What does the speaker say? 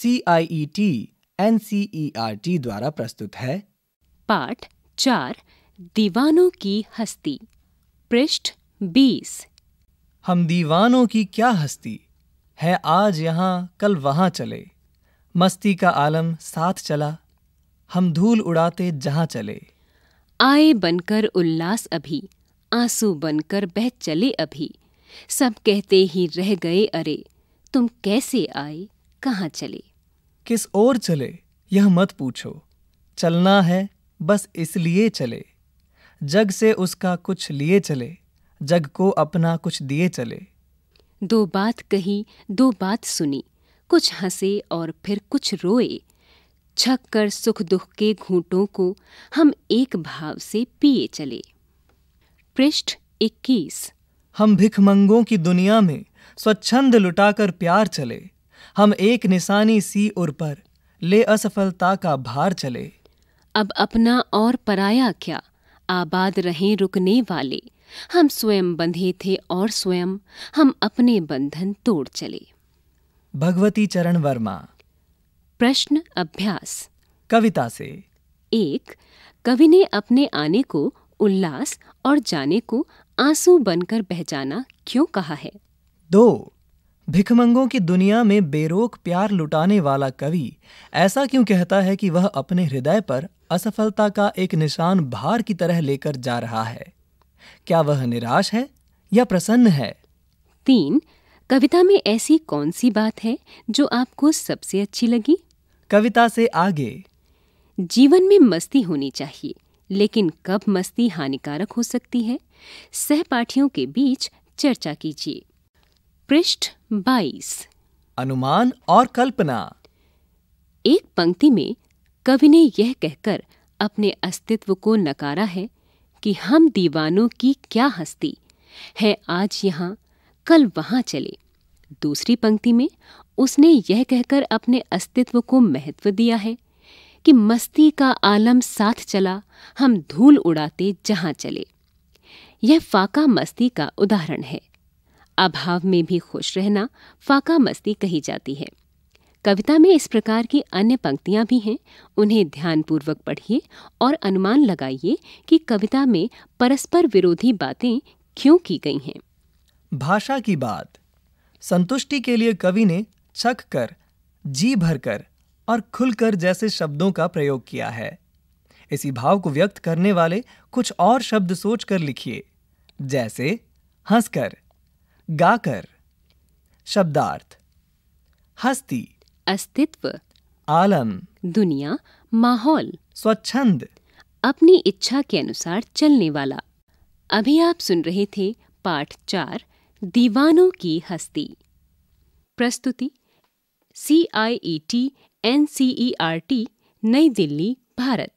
C I E T N C E R T द्वारा प्रस्तुत है पाठ चार दीवानों की हस्ती पृष्ठ बीस हम दीवानों की क्या हस्ती है आज यहाँ कल वहाँ चले मस्ती का आलम साथ चला हम धूल उड़ाते जहाँ चले आए बनकर उल्लास अभी आंसू बनकर बह चले अभी सब कहते ही रह गए अरे तुम कैसे आए कहाँ चले किस ओर चले यह मत पूछो चलना है बस इसलिए चले जग से उसका कुछ लिए चले जग को अपना कुछ दिए चले दो बात कही दो बात सुनी कुछ हंसे और फिर कुछ रोए छक कर सुख दुख के घूटों को हम एक भाव से पिए चले पृष्ठ 21 हम भिखमंगों की दुनिया में स्वच्छंद लुटाकर प्यार चले हम एक निशानी सी उर पर ले असफलता का भार चले अब अपना और पराया क्या आबाद रहे रुकने वाले हम स्वयं बंधे थे और स्वयं हम अपने बंधन तोड़ चले भगवती चरण वर्मा प्रश्न अभ्यास कविता से एक कवि ने अपने आने को उल्लास और जाने को आंसू बनकर बह जाना क्यों कहा है दो भिखमंगों की दुनिया में बेरोक प्यार लुटाने वाला कवि ऐसा क्यों कहता है कि वह अपने हृदय पर असफलता का एक निशान भार की तरह लेकर जा रहा है क्या वह निराश है या प्रसन्न है तीन कविता में ऐसी कौन सी बात है जो आपको सबसे अच्छी लगी कविता से आगे जीवन में मस्ती होनी चाहिए लेकिन कब मस्ती हानिकारक हो सकती है सहपाठियों के बीच चर्चा कीजिए पृष्ठ 22 अनुमान और कल्पना एक पंक्ति में कवि ने यह कहकर अपने अस्तित्व को नकारा है कि हम दीवानों की क्या हस्ती है आज यहाँ कल वहाँ चले दूसरी पंक्ति में उसने यह कहकर अपने अस्तित्व को महत्व दिया है कि मस्ती का आलम साथ चला हम धूल उड़ाते जहाँ चले यह फाका मस्ती का उदाहरण है अभाव में भी खुश रहना फाका मस्ती कही जाती है कविता में इस प्रकार की अन्य पंक्तियां भी हैं उन्हें ध्यानपूर्वक पढ़िए और अनुमान लगाइए कि कविता में परस्पर विरोधी बातें क्यों की गई हैं भाषा की बात संतुष्टि के लिए कवि ने छक कर जी भरकर और खुलकर जैसे शब्दों का प्रयोग किया है इसी भाव को व्यक्त करने वाले कुछ और शब्द सोचकर लिखिए जैसे हंसकर गाकर शब्दार्थ हस्ती अस्तित्व आलम दुनिया माहौल स्वच्छंद अपनी इच्छा के अनुसार चलने वाला अभी आप सुन रहे थे पाठ चार दीवानों की हस्ती प्रस्तुति C I E T N C E R T नई दिल्ली भारत